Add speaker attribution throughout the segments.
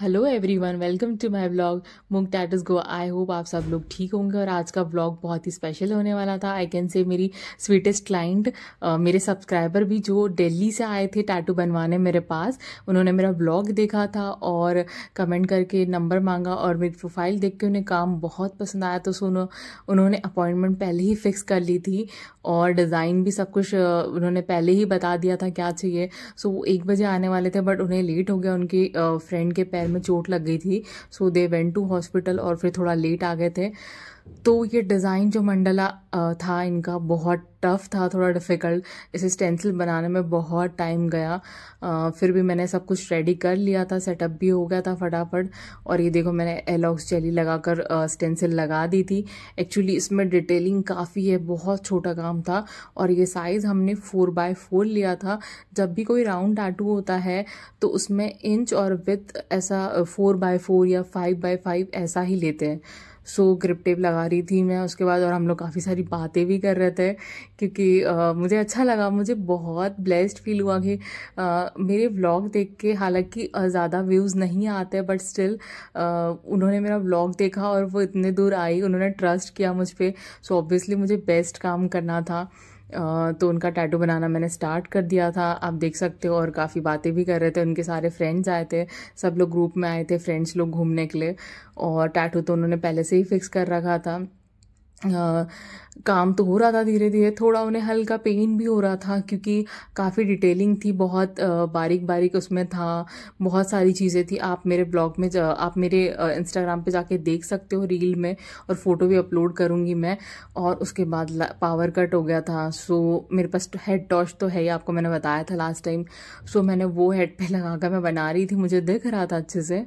Speaker 1: hello everyone welcome to my blog मुंग टैटस गो I hope आप सब लोग ठीक होंगे और आज का ब्लॉग बहुत ही स्पेशल होने वाला था आई कैन से मेरी स्वीटेस्ट क्लाइंट मेरे सब्सक्राइबर भी जो दिल्ली से आए थे टैटू बनवाने मेरे पास उन्होंने मेरा ब्लॉग देखा था और कमेंट करके नंबर मांगा और मेरी प्रोफाइल देख के उन्हें काम बहुत पसंद आया तो सो उन्होंने अपॉइंटमेंट पहले ही फिक्स कर ली थी और डिज़ाइन भी सब कुछ उन्होंने पहले ही बता दिया था क्या चाहिए सो वो एक बजे आने वाले थे बट उन्हें लेट हो गया उनके फ्रेंड के पैर पैर में चोट लग गई थी so they went to hospital और फिर थोड़ा लेट आ गए थे तो ये डिज़ाइन जो मंडला था इनका बहुत टफ़ था थोड़ा डिफ़िकल्ट इसे स्टेंसिल बनाने में बहुत टाइम गया फिर भी मैंने सब कुछ रेडी कर लिया था सेटअप भी हो गया था फटाफट और ये देखो मैंने एलॉक्स जेली लगाकर स्टेंसिल लगा दी थी एक्चुअली इसमें डिटेलिंग काफ़ी है बहुत छोटा काम था और ये साइज़ हमने फोर बाय फोर लिया था जब भी कोई राउंड टाटू होता है तो उसमें इंच और विथ ऐसा फोर बाय फोर या फाइव बाय फाइव ऐसा ही लेते हैं सो ग्रिप टेप लगा रही थी मैं उसके बाद और हम लोग काफ़ी सारी बातें भी कर रहे थे क्योंकि आ, मुझे अच्छा लगा मुझे बहुत ब्लेस्ड फील हुआ कि आ, मेरे व्लॉग देख के हालांकि ज़्यादा व्यूज़ नहीं आते बट स्टिल उन्होंने मेरा व्लॉग देखा और वो इतने दूर आई उन्होंने ट्रस्ट किया मुझ पर सो ऑब्वियसली मुझे बेस्ट काम करना था तो उनका टैटू बनाना मैंने स्टार्ट कर दिया था आप देख सकते हो और काफ़ी बातें भी कर रहे थे उनके सारे फ्रेंड्स आए थे सब लोग ग्रुप में आए थे फ्रेंड्स लोग घूमने के लिए और टैटू तो उन्होंने पहले से ही फिक्स कर रखा था आ, काम तो हो रहा था धीरे धीरे थोड़ा उन्हें हल्का पेन भी हो रहा था क्योंकि काफ़ी डिटेलिंग थी बहुत बारीक बारीक उसमें था बहुत सारी चीज़ें थी आप मेरे ब्लॉग में आप मेरे इंस्टाग्राम पे जाके देख सकते हो रील में और फ़ोटो भी अपलोड करूँगी मैं और उसके बाद पावर कट हो गया था सो मेरे पास हेड टॉर्च तो है ही आपको मैंने बताया था लास्ट टाइम सो मैंने वो हेड पर लगा कर मैं बना रही थी मुझे दिख रहा था अच्छे से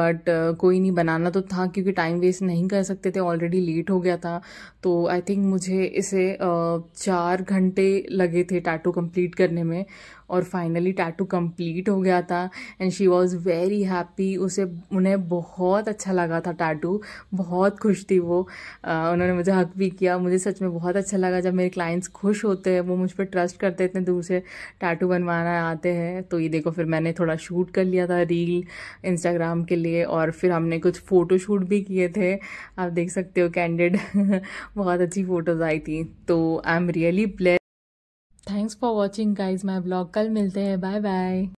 Speaker 1: बट कोई नहीं बनाना तो था क्योंकि टाइम वेस्ट नहीं कर सकते थे ऑलरेडी लेट हो गया था था तो आई थिंक मुझे इसे चार घंटे लगे थे टैटू कंप्लीट करने में और फाइनली टैटू कंप्लीट हो गया था and she was very happy उसे उन्हें बहुत अच्छा लगा था टैटू बहुत खुश थी वो उन्होंने मुझे हक भी किया मुझे सच में बहुत अच्छा लगा जब मेरे क्लाइंट्स खुश होते हैं वो मुझ पर ट्रस्ट करते इतने दूर से टैटू बनवाना आते हैं तो ये देखो फिर मैंने थोड़ा शूट कर लिया था रील इंस्टाग्राम के लिए और फिर हमने कुछ फ़ोटो शूट भी किए थे आप देख सकते हो कैंडिड बहुत अच्छी फ़ोटोज़ आई थी तो I am really bless thanks for watching guys my blog कल मिलते हैं बाय बाय